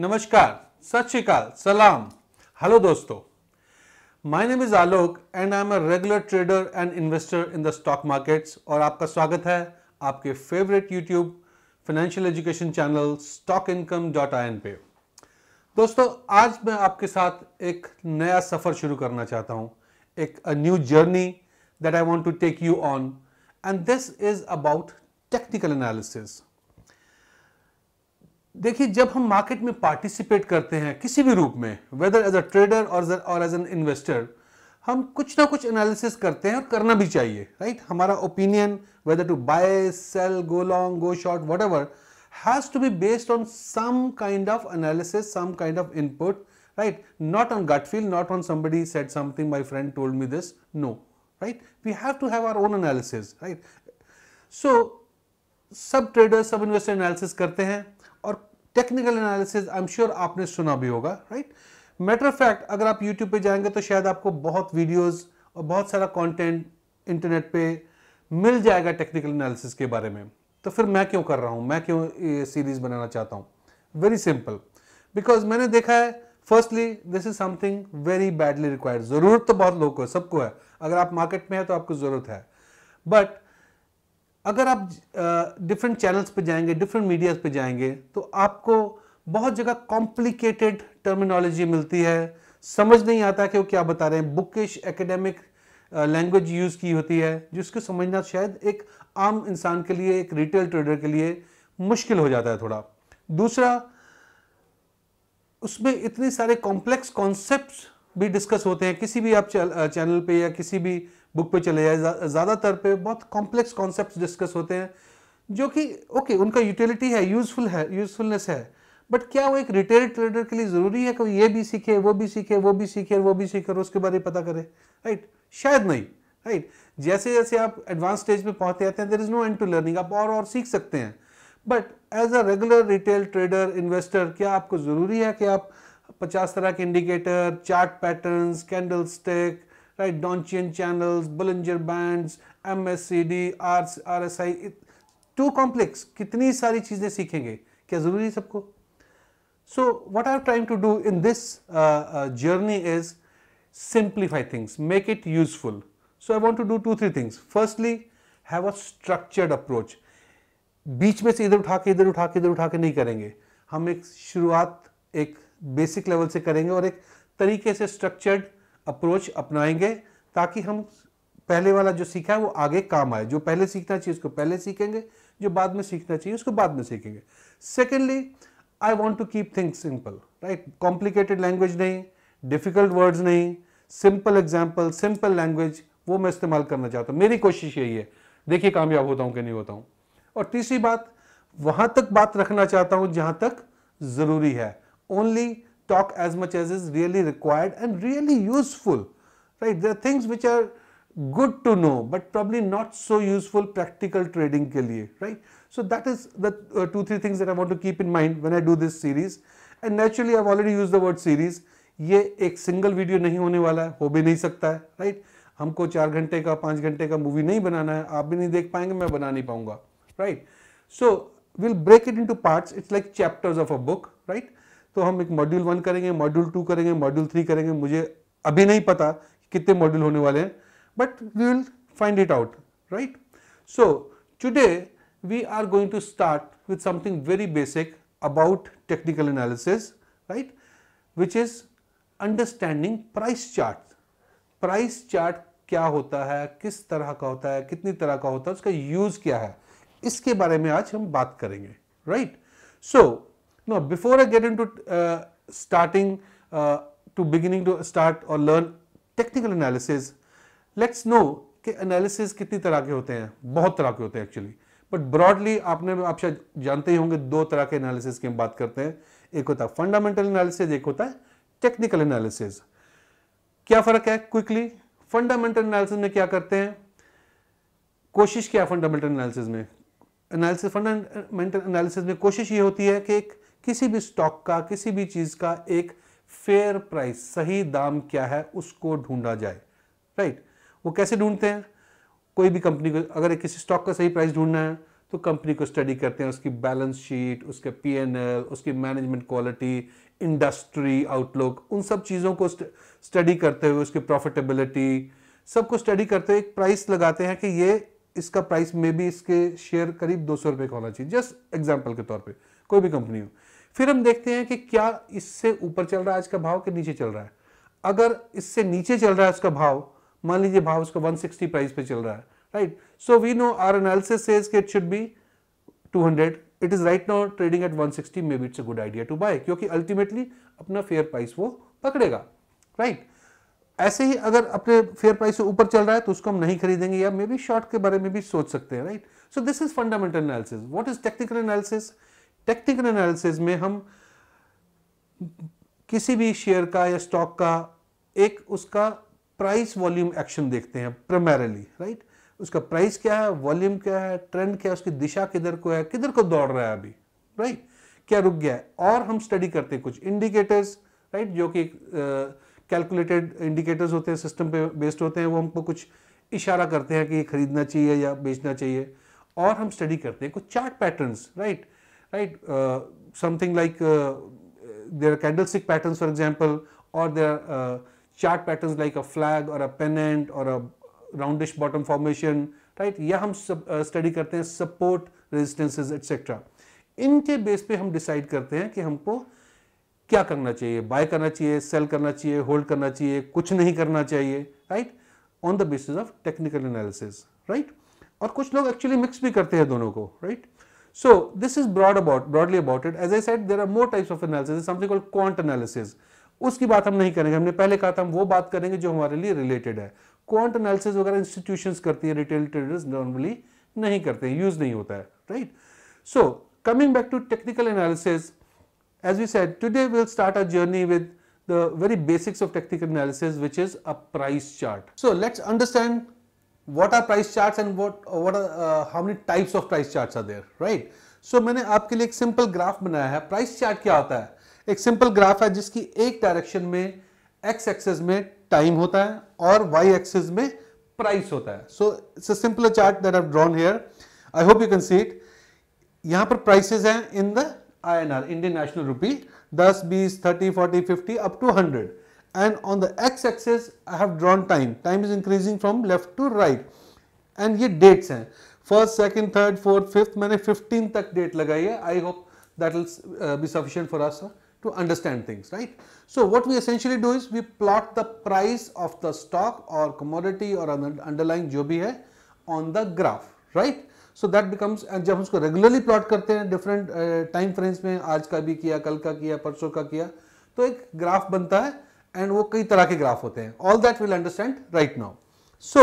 नमस्कार सत श्रीकाल सलाम हेलो दोस्तों my name is Alok and I am a regular trader and investor in the stock markets और आपका स्वागत है आपके favourite YouTube financial education channel Stock Income dot I N पे दोस्तों आज मैं आपके साथ एक नया सफ़र शुरू करना चाहता हूँ एक new journey that I want to take you on and this is about technical analysis देखिए जब हम मार्केट में पार्टिसिपेट करते हैं किसी भी रूप में वेदर एज अ ट्रेडर और एज एन इन्वेस्टर हम कुछ ना कुछ एनालिसिस करते हैं और करना भी चाहिए राइट हमारा opinion whether to buy sell go long go short whatever has to be based on some kind of analysis some kind of input right not on gut feel not on somebody set something my friend told me this no right we have to have our own analysis right so सब traders सब investor analysis करते हैं और technical analysis I am sure आपने सुना भी होगा right matter of fact अगर आप यूट्यूब पे जाएंगे तो शायद आपको बहुत वीडियोस और बहुत सारा कंटेंट इंटरनेट पे मिल जाएगा टेक्निकल एनालिसिस के बारे में तो फिर मैं क्यों कर रहा हूँ मैं क्यों ये सीरीज बनाना चाहता हूँ वेरी सिंपल बिकॉज मैंने देखा है firstly this is something very badly required जरूरत तो बहुत लोग को है सबको है अगर आप मार्केट में है तो आपको जरूरत है बट अगर आप डिफरेंट चैनल्स पे जाएंगे डिफरेंट मीडियाज पे जाएंगे तो आपको बहुत जगह कॉम्प्लिकेटेड टर्मिनोलॉजी मिलती है समझ नहीं आता कि वो क्या बता रहे हैं बुकिश एकेडमिक लैंग्वेज यूज़ की होती है जिसको समझना शायद एक आम इंसान के लिए एक रिटेल ट्रेडर के लिए मुश्किल हो जाता है थोड़ा दूसरा उसमें इतने सारे कॉम्प्लेक्स कॉन्सेप्ट भी डिस्कस होते हैं किसी भी आप चैनल पे या किसी भी बुक पे चले जाए ज़्यादातर पे बहुत कॉम्प्लेक्स कॉन्सेप्ट डिस्कस होते हैं जो कि ओके okay, उनका यूटिलिटी है यूजफुल है यूजफुलनेस है बट क्या वो एक रिटेल ट्रेडर के लिए ज़रूरी है कि ये भी सीखे वो भी सीखे वो भी सीखे वो भी सीखे और उसके बारे में पता करे राइट right? शायद नहीं राइट right? जैसे जैसे आप एडवांस स्टेज में पहुंचते जाते हैं there is no end to learning आप और और सीख सकते हैं but as a regular retail trader investor क्या आपको ज़रूरी है कि आप पचास तरह के indicator chart patterns candlestick right? Donchian channels, Bollinger bands, MSCD, RSI, too complex कितनी सारी चीज़ें सीखेंगे क्या ज़रूरी है सबको so what are trying to do in this journey is simplify things make it useful so I want to do two three things firstly have a structured approach बीच में से इधर उठा के इधर उठा के इधर उठा के नहीं करेंगे हम एक शुरुआत एक बेसिक लेवल से करेंगे और एक तरीके से स्ट्रक्चर्ड अप्रोच अपनाएंगे ताकि हम पहले वाला जो सीखा है वो आगे काम आए जो पहले सीखना चाहिए उसको पहले सीखेंगे जो बाद में सीखना चाहिए उसको बाद में सीखेंगे secondly I want to keep things simple right complicated language नहीं डिफिकल्ट वर्ड्स नहीं सिंपल एग्जाम्पल सिंपल लैंग्वेज वो मैं इस्तेमाल करना चाहता हूँ मेरी कोशिश यही है देखिए कामयाब होता हूँ कि नहीं होता हूँ और तीसरी बात वहाँ तक बात रखना चाहता हूँ जहाँ तक ज़रूरी है only talk as much as is really required and really useful, right. There are things which are good to know, but probably not so useful practical trading ke liye, right. So, that is the uh, two, three things that I want to keep in mind when I do this series and naturally I have already used the word series. ये एक single video नहीं होने वाला है हो भी नहीं सकता है राइट हमको चार घंटे का पाँच घंटे का मूवी नहीं बनाना है आप भी नहीं देख पाएंगे मैं बना नहीं पाऊंगा right so will break it into parts it's like chapters of a book right तो हम एक मॉड्यूल वन करेंगे मॉड्यूल टू करेंगे मॉड्यूल थ्री करेंगे मुझे अभी नहीं पता कितने मॉड्यूल होने वाले हैं but we will find it out right so today we are going to start with something very basic about technical analysis right which is understanding price chart price chart क्या होता है किस तरह का होता है कितनी तरह का होता है उसका यूज क्या है इसके बारे में आज हम बात करेंगे right so so, Now, before I get into uh, starting uh, to beginning to start or learn technical analysis, let's know कि analysis कितनी तरह के होते हैं बहुत तरह के होते हैं एक्चुअली बट ब्रॉडली आपने आप शायद जानते ही होंगे दो तरह के एनालिसिस की हम बात करते हैं एक होता है फंडामेंटल एनालिसिस एक होता है टेक्निकल एनालिसिस क्या फर्क है क्विकली फंडामेंटल एनालिसिस में क्या करते हैं कोशिश क्या है फंडामेंटल एनालिसिस में एनालिसिस फंडामेंटल एनालिसिस में कोशिश ये होती है कि एक किसी भी स्टॉक का किसी भी चीज का एक फेयर प्राइस सही दाम क्या है उसको ढूंढा जाए राइट वो कैसे ढूंढते हैं कोई भी कंपनी को अगर किसी स्टॉक का सही प्राइस ढूंढना है तो कंपनी को स्टडी करते हैं उसकी बैलेंस शीट उसके पीएनएल उसकी मैनेजमेंट क्वालिटी इंडस्ट्री आउटलुक उन सब चीज़ों को स्टडी करते हुए उसकी प्रॉफिटेबिलिटी सबको स्टडी करते हुए एक प्राइस लगाते हैं कि ये इसका प्राइस मे बी इसके शेयर करीब दो सौ रुपये का होना चाहिए जस्ट एग्जाम्पल के तौर पर कोई भी कंपनी हो फिर हम देखते हैं कि क्या इससे ऊपर चल रहा है आज का भाव कि नीचे चल रहा है अगर इससे नीचे चल रहा है उसका भाव मान लीजिए भाव उसका 160 प्राइस पे चल रहा है right so we know our analysis कि it should be 200 it is right now trading at 160 may be it's a good idea to buy क्योंकि अल्टीमेटली अपना फेयर प्राइस वो पकड़ेगा राइट right? ऐसे ही अगर अपने फेयर प्राइस से ऊपर चल रहा है तो उसको हम नहीं खरीदेंगे या मे बी शॉर्ट के बारे में भी सोच सकते हैं right so this is fundamental analysis what is technical analysis technical analysis में हम किसी भी शेयर का या स्टॉक का एक उसका प्राइस वॉल्यूम एक्शन देखते हैं प्रमेरली राइट उसका प्राइस क्या है वॉल्यूम क्या है ट्रेंड क्या है उसकी दिशा किधर को है किधर को दौड़ रहा है अभी राइट क्या रुक गया है और हम स्टडी करते हैं कुछ इंडिकेटर्स राइट जो कि कैलकुलेटेड इंडिकेटर्स होते हैं सिस्टम पे बेस्ड होते हैं वो हमको कुछ इशारा करते हैं कि खरीदना चाहिए या बेचना चाहिए और हम स्टडी करते हैं कुछ chart patterns right right uh, something like uh, there are candlestick patterns for example or there are uh, chart patterns like a flag or a pennant or a roundish bottom formation right right? या हम स्टडी करते हैं support resistances etcetera इनके base पे हम decide करते हैं कि हमको क्या करना चाहिए बाय करना चाहिए सेल करना चाहिए होल्ड करना चाहिए कुछ नहीं करना चाहिए right on the basis of technical analysis right और कुछ लोग एक्चुअली मिक्स भी करते हैं दोनों को right right? So, this is broadly about it as I said there are more types of analysis something called quant analysis उसकी बात हम नहीं करेंगे हमने पहले कहा था हम वो बात करेंगे जो हमारे लिए रिलेटेड है क्वांट एनालिसिस वगैरह इंस्टीट्यूशंस करती है रिटेल ट्रेडर्स नॉर्मली नहीं करते हैं यूज नहीं होता है coming back to technical analysis, as we said, today we'll start our journey with the very basics of technical analysis, which is a price chart. So let's understand what are price charts and what what are uh, how many types of price charts are there right so maine aapke liye ek simple graph banaya hai price chart kya hota hai ek simple graph hai jiski ek direction mein x axis mein time hota hai aur y axis mein price hota hai so it's a simple chart that I've drawn here I hope you can see it yahan par prices hain in the INR Indian National Rupee 10 20 30 40 50 up to 100 and on the x axis I have drawn time. Time is increasing from left to right and ये dates हैं first second third fourth fifth मैंने date तक date I hope that will that will be sufficient to understand things, right. So, what we essentially do is we plot the price of the stock or commodity or underlying जो भी on the graph, right. So, that becomes and जब उसको regularly plot करते different uh, time frames में आज का भी किया कल का किया परसों का किया तो एंड वो कई तरह के ग्राफ होते हैं all that will understand right now so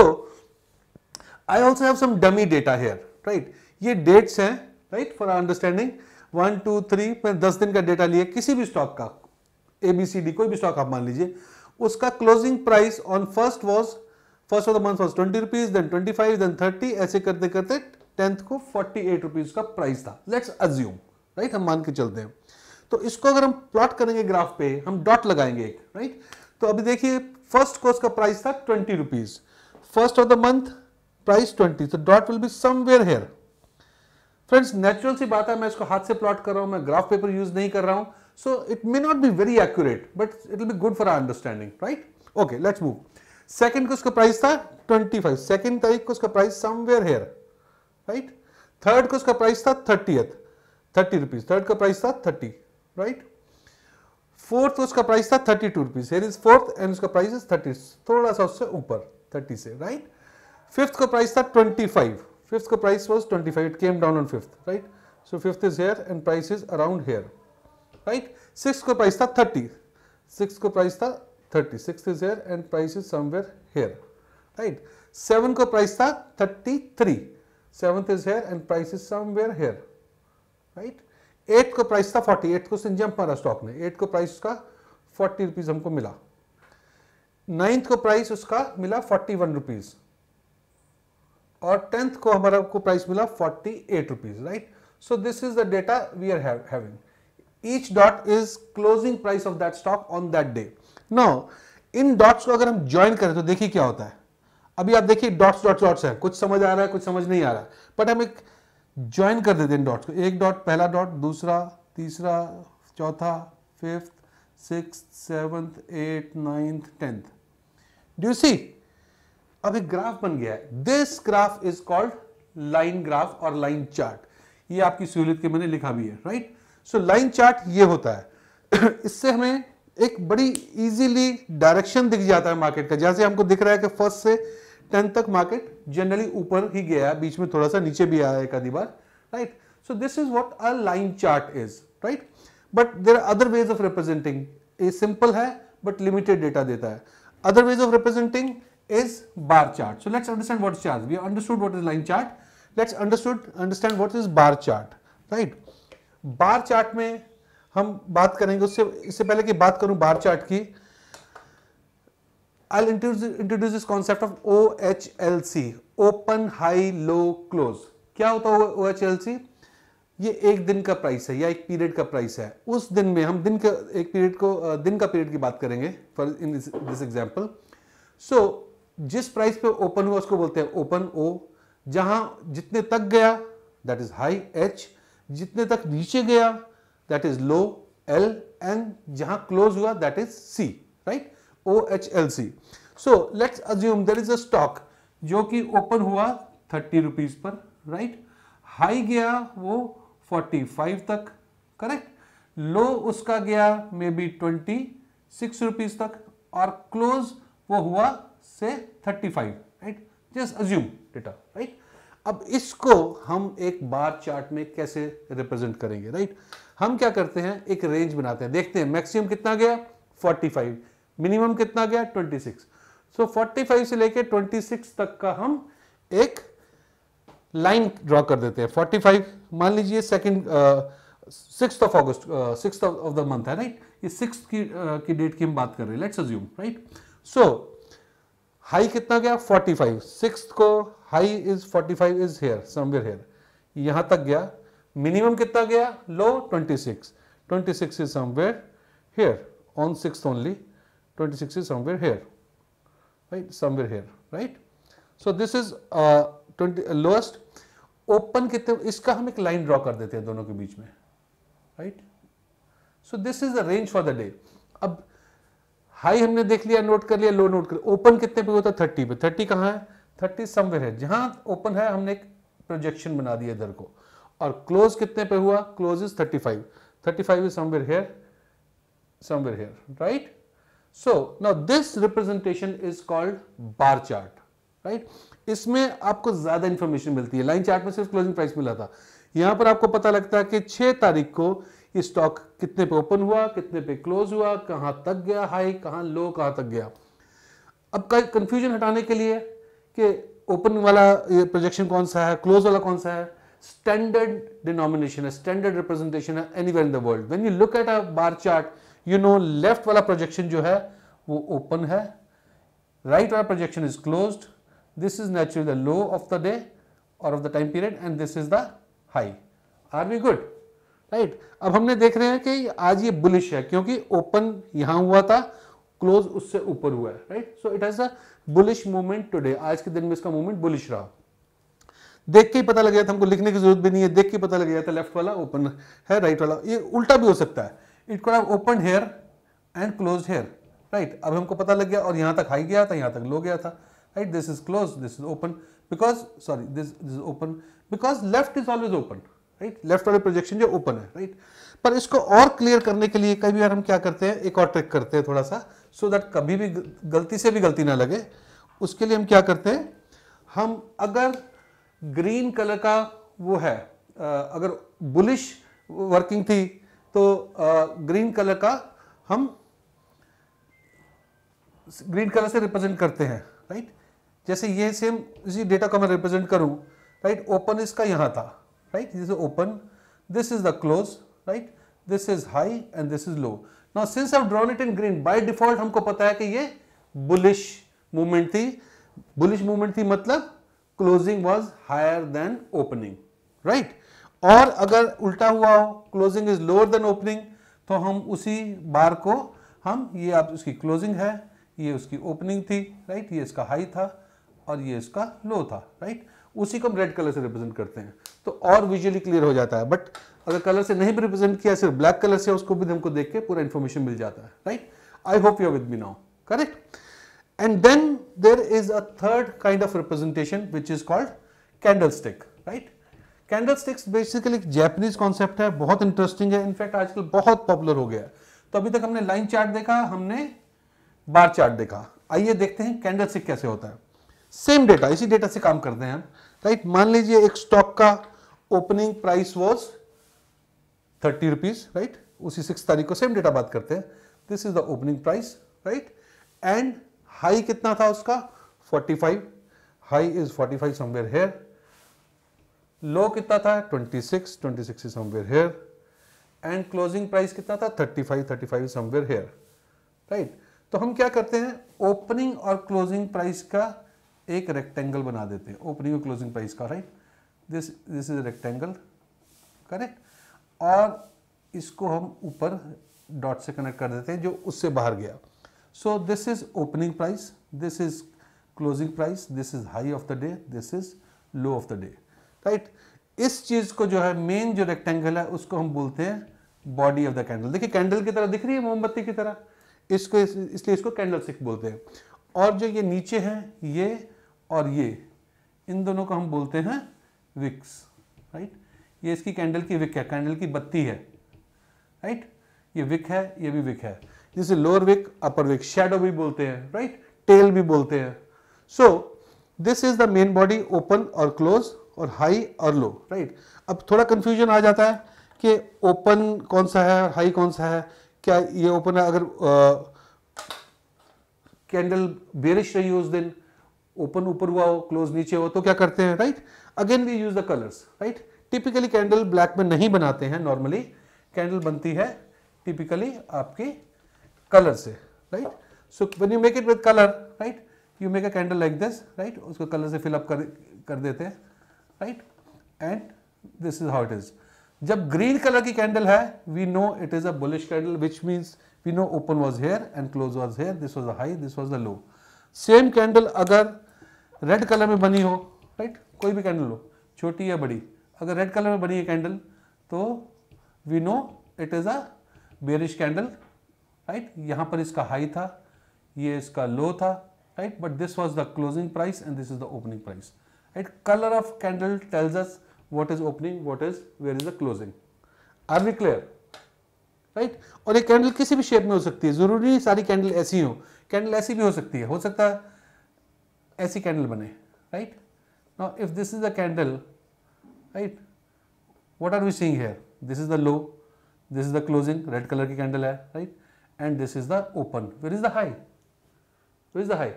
I also have some dummy data here right ये डेट्स हैं right for understanding one two three मैं दस दिन का डेटा लिया किसी भी स्टॉक का ए बी सी डी कोई भी स्टॉक आप मान लीजिए उसका closing price on first was first of the month was twenty rupees then twenty five then thirty ऐसे करते करते टेंथ को फोर्टी एट रुपीज का प्राइस था लेट्स अज्यूम राइट हम मान के चलते हैं तो इसको अगर हम प्लॉट करेंगे ग्राफ पे हम डॉट लगाएंगे एक राइट तो अभी देखिए फर्स्ट कोर्स का प्राइस था twenty rupees first of the month price twenty तो dot will be somewhere here friends natural सी बात है मैं इसको हाथ से प्लॉट कर रहा हूं मैं ग्राफ पेपर यूज नहीं कर रहा हूं so it may not be very accurate but it will be good for our understanding right okay let's move second को उसका प्राइस था ट्वेंटी फाइव सेकेंड तारीख को उसका price somewhere here right third को उसका प्राइस था थर्टीएथ थर्टी रुपीज थर्ड का प्राइस था थर्टी राइट फोर्थ उसका प्राइस था thirty two rupees here is fourth and उसका प्राइस इज थर्टी थोड़ा सा उससे ऊपर थर्टी से राइट फिफ्थ का प्राइस था ट्वेंटी फाइव फिफ्थ का price was twenty five it came down on fifth right so fifth is here and price is around hair right six का price था थर्टी सिक्स का price था thirty six is here and price is somewhere here right seven का price था thirty three seventh is here and price is somewhere here right eight का price था forty eight को jump मारा stock ने eight को price उसका forty rupees हमको मिला नाइन्थ को प्राइस उसका मिला फोर्टी वन रुपीज़ और टेंथ को हमारा को प्राइस मिला forty eight rupees right so this is the data we are having each dot is closing price of that stock on that day now इन dots को अगर हम ज्वाइन करें तो देखिए क्या होता है अभी आप देखिए डॉट्स डॉट्स डॉट्स है कुछ समझ आ रहा है कुछ समझ नहीं आ रहा है बट हम एक ज्वाइन कर देते हैं डॉट्स को एक डॉट पहला डॉट दूसरा तीसरा चौथा fifth six seventh eight ninth tenth do see अब एक ग्राफ बन गया है this graph is called line graph और लाइन चार्ट ये आपकी सहूलियत के मैंने लिखा भी है राइट सो लाइन चार्ट ये होता है इससे हमें एक बड़ी इजीली डायरेक्शन दिख जाता है मार्केट का जैसे हमको दिख रहा है कि फर्स्ट से टेन तक मार्केट जनरली ऊपर ही गया बीच में थोड़ा सा नीचे भी आया एक आधी बार right so this is what a line chart is right but there are other ways of representing ये सिंपल है बट लिमिटेड डेटा देता है other ways of representing is bar chart so let's understand what is chart we understood what is line chart let's understood understand what is bar chart right bar chart में हम बात करेंगे उससे इससे पहले कि बात करूं बार चार्ट की I'll introduce, introduce this concept of OHLC, open, high, low, close. क्या होता है OHLC? ये एक दिन का प्राइस है या एक पीरियड का प्राइस है उस दिन में हम दिन का एक पीरियड को दिन का पीरियड की बात करेंगे for in this example so जिस प्राइस पे ओपन हुआ उसको बोलते हैं ओपन ओ जहां जितने तक गया दैट इज हाई एच जितने तक नीचे गया that is low L and जहां क्लोज हुआ that is C right H C so let's assume there is a stock जो कि ओपन हुआ थर्टी रुपीज पर राइट right? हाई गया वो फोर्टी फाइव तक करेक्ट लो उसका गया maybe twenty six rupees तक और क्लोज वो हुआ से thirty five right just assume data right अब इसको हम एक बार चार्ट में कैसे रिप्रेजेंट करेंगे राइट right? हम क्या करते हैं एक रेंज बनाते हैं देखते हैं मैक्सिमम कितना गया 45 मिनिमम कितना गया 26 सो so, 45 से लेके 26 तक का हम एक लाइन ड्रॉ कर देते हैं 45 मान लीजिए second six of August six of the month है राइट ये सिक्स की uh, की डेट की हम बात कर रहे हैं let's assume right so high कितना गया 45 फाइव सिक्स को high is 45 five is here somewhere here यहां तक गया मिनिमम कितना गया low 26 26 six is somewhere here on six only 26 is somewhere here, right, somewhere here, right. So, this is uh, 20 uh, lowest open कितने इसका हम एक line draw कर देते हैं दोनों के बीच में, right. So, this is the range for the day. अब हाई हमने देख लिया नोट कर लिया लो नोट कर ओपन कितने पे होता है थर्टी पे थर्टी कहाँ है थर्टी समवेयर है जहां ओपन है हमने एक प्रोजेक्शन बना दिया इधर को और क्लोज कितने पे हुआ close is thirty five thirty five is somewhere here somewhere here right so now this representation is called bar chart right इसमें आपको ज्यादा इंफॉर्मेशन मिलती है लाइन चार्ट में सिर्फ क्लोजिंग प्राइस मिला था यहां पर आपको पता लगता है कि छह तारीख को ये स्टॉक कितने पे ओपन हुआ कितने पे क्लोज हुआ कहां तक गया हाई कहां लो कहां तक गया अब कंफ्यूजन हटाने के लिए कि ओपन वाला प्रोजेक्शन कौन सा है क्लोज वाला कौन सा है स्टैंडर्ड डिनोमिनेशन है स्टैंडर्ड रिप्रेजेंटेशन है anywhere in the world when you look at a bar chart you know left वाला प्रोजेक्शन जो है वो ओपन है राइट वाला projection is close this is naturally the low of the day और of the time period and this is the high are we good right अब हमने देख रहे हैं कि आज ये बुलिश है क्योंकि ओपन यहां हुआ था क्लोज उससे ऊपर हुआ है right so it has a bullish movement today आज के दिन में इसका मूवमेंट बुलिश रहा देख के ही पता लग गया था हमको लिखने की जरूरत भी नहीं है देख के पता लग गया था लेफ्ट वाला ओपन है राइट वाला ये उल्टा भी हो सकता है it could have open here and close here right अब हमको पता लग गया और यहाँ तक हाई गया था यहाँ तक लो गया था right this is close this is open because sorry this this is open because left is always open right left वाले प्रोजेक्शन जो ओपन है राइट right? पर इसको और क्लियर करने के लिए कई बार हम क्या करते हैं एक और ट्रिक करते हैं थोड़ा सा सो so दैट कभी भी गलती से भी गलती ना लगे उसके लिए हम क्या करते हैं हम अगर ग्रीन कलर का वो है अगर बुलिश वर्किंग थी तो ग्रीन कलर का हम ग्रीन कलर से रिप्रेजेंट करते हैं राइट जैसे ये सेम इसी डेटा को मैं रिप्रेजेंट करूं राइट ओपन इसका यहां था right this open this is the close right this is high and this is low now since I drawn it in green by default हमको पता है कि ये बुलिश मूवमेंट थी बुलिश मूवमेंट थी मतलब closing was higher than opening right और अगर उल्टा हुआ हो closing is lower than opening तो हम उसी बार को हम ये आप उसकी क्लोजिंग है ये उसकी ओपनिंग थी राइट ये इसका हाई था और ये इसका लो था राइट उसी को हम रेड कलर से रिप्रेजेंट करते हैं तो और विजुअली क्लियर हो जाता है बट अगर कलर से नहीं भी रिप्रेजेंट किया सिर्फ ब्लैक कलर से उसको भी हमको देख के पूरा इन्फॉर्मेशन मिल जाता है right I hope you with me now correct then there is a third kind of representation which is called candle stick right candle sticks basically एक जैपनीज कॉन्सेप्ट है बहुत इंटरेस्टिंग है इनफैक्ट आजकल बहुत पॉपुलर हो गया है तो अभी तक हमने लाइन चार्ट देखा हमने बार चार्ट देखा आइए देखते हैं कैंडल स्टिक कैसे होता है सेम डेटा इसी डेटा से काम करते हैं हम राइट मान लीजिए एक स्टॉक का opening price was thirty rupees right उसी सिक्स तारीख को सेम डेटा बात करते हैं this is the opening price right and high कितना था उसका forty five high is forty five somewhere here low कितना था 26 26 is somewhere here and closing price कितना था 35 35 समवेयर हेयर राइट तो हम क्या करते हैं ओपनिंग और क्लोजिंग प्राइस का एक रेक्टेंगल बना देते हैं ओपनिंग और क्लोजिंग प्राइस का right this this is rectangle correct और इसको हम ऊपर डॉट से कनेक्ट कर देते हैं जो उससे बाहर गया so this is opening price this is closing price this is high of the day this is low of the day right इस चीज को जो है मेन जो रेक्टेंगल है उसको हम बोलते हैं बॉडी ऑफ द कैंडल देखिए कैंडल की तरह दिख रही है मोमबत्ती की तरह इसको इसलिए इसको कैंडल स्टिक बोलते हैं और जो ये नीचे है ये और ये इन दोनों को हम बोलते हैं विक्स राइट ये इसकी कैंडल की विक है कैंडल की बत्ती है राइट ये विक है ये भी विक है जिसे lower wick upper wick shadow भी बोलते हैं राइट टेल भी बोलते हैं so this is the main body open और क्लोज और हाई और लो राइट अब थोड़ा कन्फ्यूजन आ जाता है कि ओपन कौन सा है हाई कौन सा है क्या ये ओपन है अगर कैंडल बेरिश रही हो उस दिन ओपन ऊपर हुआ हो क्लोज नीचे हो तो क्या करते हैं right again we use the colours right typically candle black में नहीं बनाते हैं नॉर्मली कैंडल बनती है टिपिकली आपकी कलर से right so when you make it with colour right you make a candle like this right उसको कलर से फिलअप कर कर देते हैं right and this is how it is जब ग्रीन कलर की कैंडल है we know it is a bullish candle which means we know open was here and close was here this was a high this was a low same candle अगर red colour में बनी हो right कोई भी candle हो छोटी या बड़ी अगर रेड कलर में बनी है कैंडल तो we know it is a bearish candle right यहाँ पर इसका हाई था ये इसका लो था right but this was the closing price and this is the opening price right color of candle tells us what is opening what is where is the closing are we clear right और ये candle किसी भी shape में हो सकती है जरूरी नहीं सारी कैंडल ऐसी हो कैंडल ऐसी भी हो सकती है हो सकता है ऐसी कैंडल बने right now if this is the candle right what are we seeing here this is the low this is the closing red colour की कैंडल है right and this is the open where is the high where is the high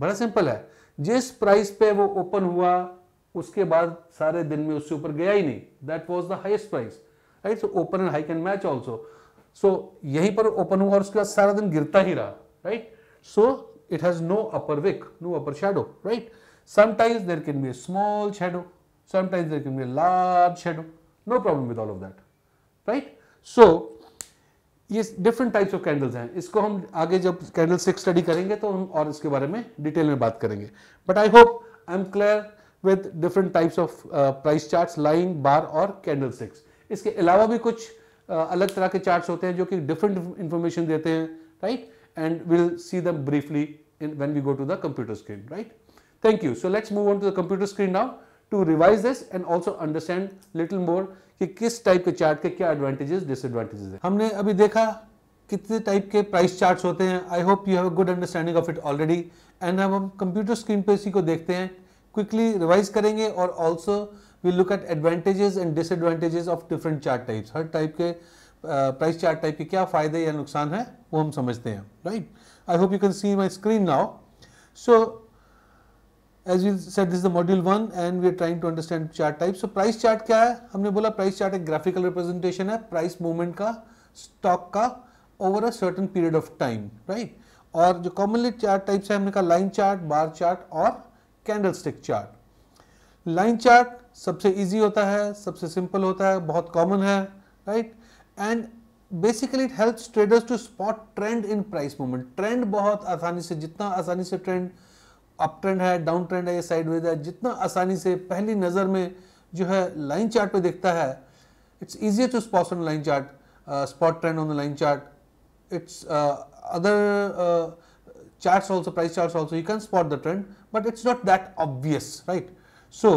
बड़ा सिंपल है जिस price पे वो open हुआ उसके बाद सारे दिन में उससे ऊपर गया ही नहीं that was the highest price right so open and high can match also so यहीं पर ओपन हुआ और उसके बाद सारा दिन गिरता ही रहा right so it has no upper wick no upper shadow right sometimes there can be a small shadow sometimes there can be a large shadow no problem with all of that right so ये different types of candles हैं इसको हम आगे जब candle stick study करेंगे तो हम और इसके बारे में डिटेल में बात करेंगे but I hope I am clear with different types of price charts line bar और कैंडल स्टिक्स इसके अलावा भी कुछ uh, अलग तरह के चार्ट्स होते हैं जो कि डिफरेंट इंफॉर्मेशन देते हैं right and will see them briefly in when we go to the computer screen right thank you so let's move on to the computer screen now to revise this and also understand little more कि किस type के chart के क्या advantages disadvantages हैं हमने अभी देखा कितने टाइप के प्राइस चार्ट्स होते हैं I hope you have good understanding of it already and अब हम कंप्यूटर स्क्रीन पे इसी को देखते हैं क्विकली रिवाइज करेंगे और also we look at advantages and disadvantages of different chart types हर टाइप के प्राइस चार्ट टाइप के क्या फ़ायदे या नुकसान है वो हम समझते हैं right I hope you can see my screen now so as we set this the module one and we are trying to understand chart type so price chart क्या है हमने बोला प्राइस चार्ट एक ग्राफिकल रिप्रेजेंटेशन है price movement का stock का over a certain period of time right और जो कॉमनली चार्ट टाइप्स है हमने कहा लाइन चार्ट बार चार्ट और candlestick chart line chart सबसे ईजी होता है सबसे सिंपल होता है बहुत कॉमन है right and basically it help traders to spot trend in price movement trend बहुत आसानी से जितना आसानी से ट्रेंड अप ट्रेंड है डाउन ट्रेंड है या साइडवेज है जितना आसानी से पहली नज़र में जो है लाइन चार्ट पे दिखता है it's easier to spot on line chart spot trend on the line chart it's other charts also price charts also you can spot the trend but it's not that obvious right so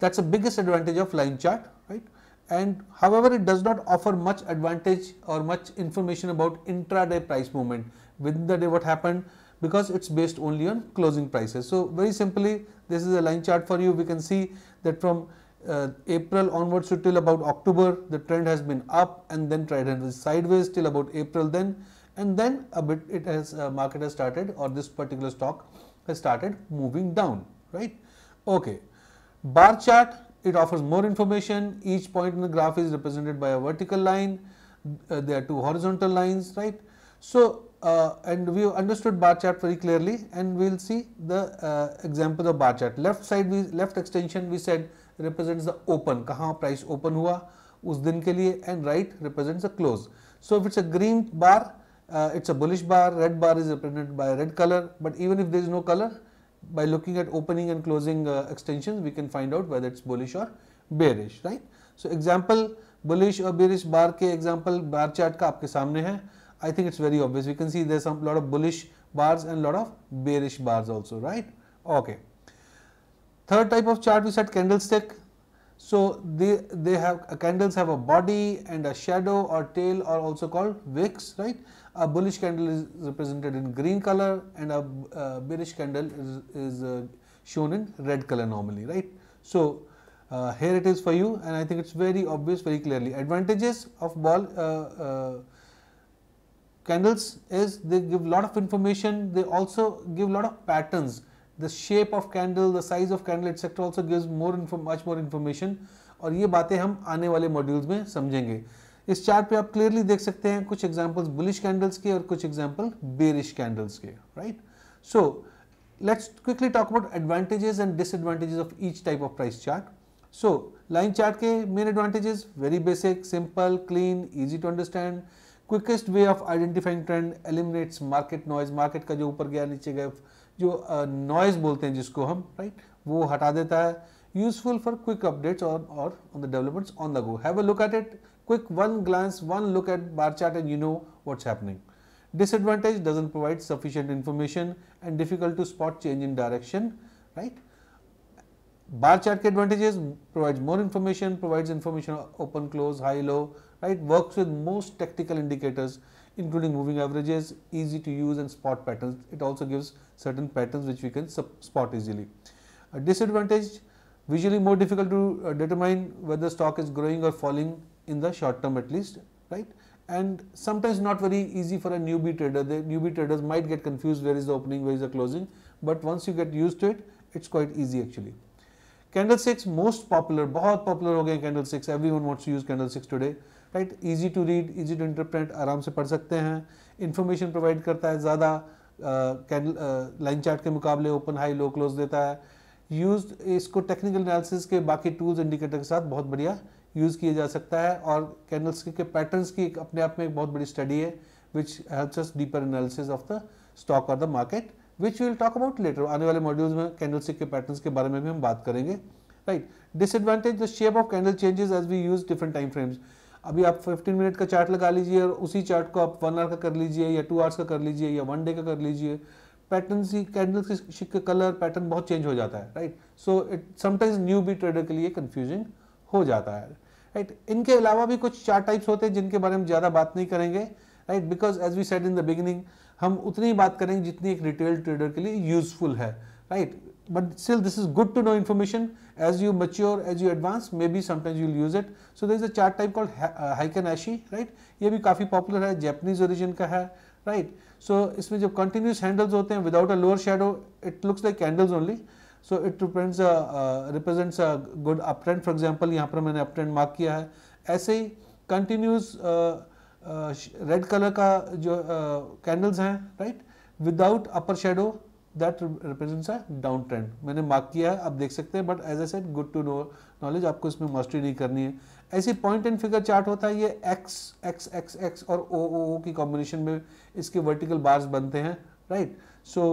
that's a biggest advantage of line chart right and however it does not offer much advantage और much information about intraday price movement within the day what happened because it's based only on closing prices. So, very simply this is a line chart for you we can see that from uh, April onwards to till about October the trend has been up and then trend and sideways till about April then and then a bit it has uh, market has started or this particular stock has started moving down right. Okay. Bar chart it offers more information each point in the graph is represented by a vertical line uh, there are two horizontal lines right. So, uh, and we have understood bar chart very clearly and we will see the uh, example of bar chart. Left side we left extension we said represents the open कहाँ price open hua us din ke liye and right represents the close. So if it's a green bar uh, it's a bullish bar red bar is represented by red color but even if there is no color by looking at opening and closing uh, extensions we can find out whether it's bullish or bearish right. So example bullish or bearish bar ke example bar chart ka aapke samne hai I think it's very obvious. We can see there's some lot of bullish bars and lot of bearish bars also, right? Okay. Third type of chart we said candlestick. So they they have uh, candles have a body and a shadow or tail are also called wicks, right? A bullish candle is represented in green color and a uh, bearish candle is, is uh, shown in red color normally, right? So uh, here it is for you, and I think it's very obvious, very clearly. Advantages of ball uh, uh, candles is they give lot of information, they also give lot of patterns. The shape of candle, the size of candle etc. also gives more much more information और ये बातें हम आने वाले modules में समझेंगे is chart पे आप क्लियरली देख सकते हैं examples एग्जांपल्स bullish candles के और कुछ example bearish candles, right? So let's quickly talk about advantages and disadvantages of each type of price chart. So, line chart के main advantages very basic, simple, clean, easy to understand. Quickest way of identifying trend eliminates market noise market का जो ऊपर गया नीचे गया जो noise uh, बोलते हैं जिसको हम राइट right? वो हटा देता है यूजफुल फॉर क्विक अपडेट्स और और on the developments on the go have a look at it quick one glance one look at bar chart and you know what's happening disadvantage doesn't provide sufficient information and difficult to spot change in direction right bar chart advantages provides more information provides information open close high low right, works with most technical indicators including moving averages, easy to use and spot patterns. It also gives certain patterns which we can spot easily. A disadvantage, visually more difficult to uh, determine whether stock is growing or falling in the short term at least, right. And sometimes not very easy for a newbie trader, the newbie traders might get confused where is the opening, where is the closing, but once you get used to it, it is quite easy actually. Candlesticks most popular, बहुत popular हो गए candlesticks, everyone wants to use candlesticks today. Right easy to read easy to interpret आराम से पढ़ सकते हैं information provide करता है ज़्यादा लाइन चार्ट के मुकाबले ओपन हाई लो क्लोज देता है यूज इसको टेक्निकल एनालिसिस के बाकी टूल्स इंडिकेटर के साथ बहुत बढ़िया यूज़ किया जा सकता है और कैंडल के पैटर्न्स की एक अपने आप में एक बहुत बड़ी स्टडी है which helps us deeper analysis of the stock और the market which will talk about later आने वाले मॉड्यूल्स में कैंडल के पैटर्न्स के बारे में भी हम बात करेंगे right disadvantage the shape of candle changes as we use different time frames अभी आप 15 मिनट का चार्ट लगा लीजिए और उसी चार्ट को आप वन आवर का कर लीजिए या टू आवर्स का कर लीजिए या वन डे का कर लीजिए पैटर्न सी कैंडल के कलर पैटर्न बहुत चेंज हो जाता है right so it sometimes newbie trader के लिए कन्फ्यूजिंग हो जाता है राइट इनके अलावा भी कुछ चार्ट टाइप्स होते हैं जिनके बारे में ज़्यादा बात नहीं करेंगे right because as we said in the beginning हम उतनी बात करेंगे जितनी एक रिटेल ट्रेडर के लिए यूजफुल है right but still this is good to know information as you mature as you advance maybe sometimes you'll use it so there's a chart type called uh, haiken ashi right ye bhi kafi popular hai japanese origin ka hai right so isme jab continuous handles hote without a lower shadow it looks like candles only so it represents a good uptrend for example yahan par maine uptrend mark kiya hai continuous uh, uh, red color candles hain right without upper shadow that represents a down trend मैंने mark किया है आप देख सकते हैं but as a set good to know knowledge आपको इसमें mastery नहीं करनी है ऐसी पॉइंट एंड फिगर चार्ट होता है ये एक्स एक्स एक्स एक्स और ओ ओ ओ की कॉम्बिनेशन में इसके वर्टिकल बार्स बनते हैं right so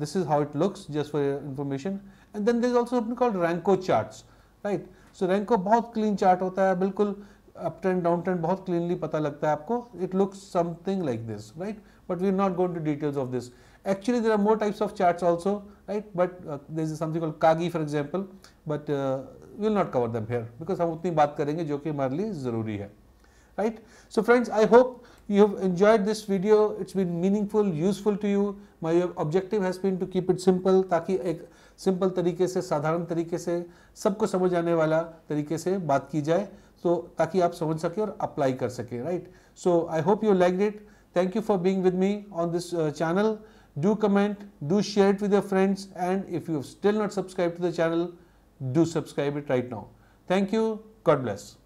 this is how it looks just for information and then this also called Renko charts right so Renko बहुत क्लीन चार्ट होता है बिल्कुल अप ट्रेंड डाउन ट्रेंड बहुत क्लीनली पता लगता है आपको it looks something like this right but we are not going to details of this Actually, there are more types of charts also, right? But uh, there is something called Kagi, for example. But uh, we will not cover them here because hum utni baat karenge jo ki हमारे लिए ज़रूरी है, right? So friends, I hope you have enjoyed this video. It's been meaningful, useful to you. My objective has been to keep it simple taki ek simple tarike se sadharan tarike se sabko samajh aane wala tarike se baat ki jaye so taki aap samajh sake aur apply kar sake right so i hope you liked it thank you for being with me on this uh, channel do comment, do share it with your friends and if you have still not subscribed to the channel, do subscribe it right now. Thank you. God bless.